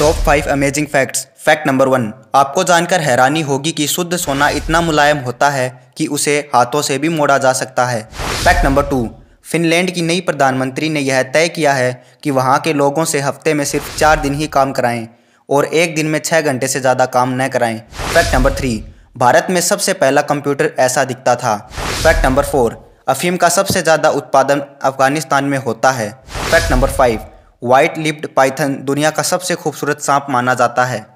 top five amazing facts fact number one आपको जानकर हैरानी होगी कि शुद्ध सोना इतना मुलायम होता है कि उसे हाथों से भी मोड़ा जा सकता है फैक्ट नंबर टू फिनलैंड की नई प्रधानमंत्री ने यह तय किया है कि वहाँ के लोगों से हफ्ते में सिर्फ चार दिन ही काम कराएं और एक दिन में छः घंटे से ज़्यादा काम न कराएं फैक्ट नंबर थ्री भारत में सबसे पहला कंप्यूटर ऐसा दिखता था फैक्ट नंबर फोर अफीम का सबसे ज़्यादा उत्पादन अफगानिस्तान में होता है fact number five white lipped python दुनिया का सबसे खूबसूरत सांप माना जाता है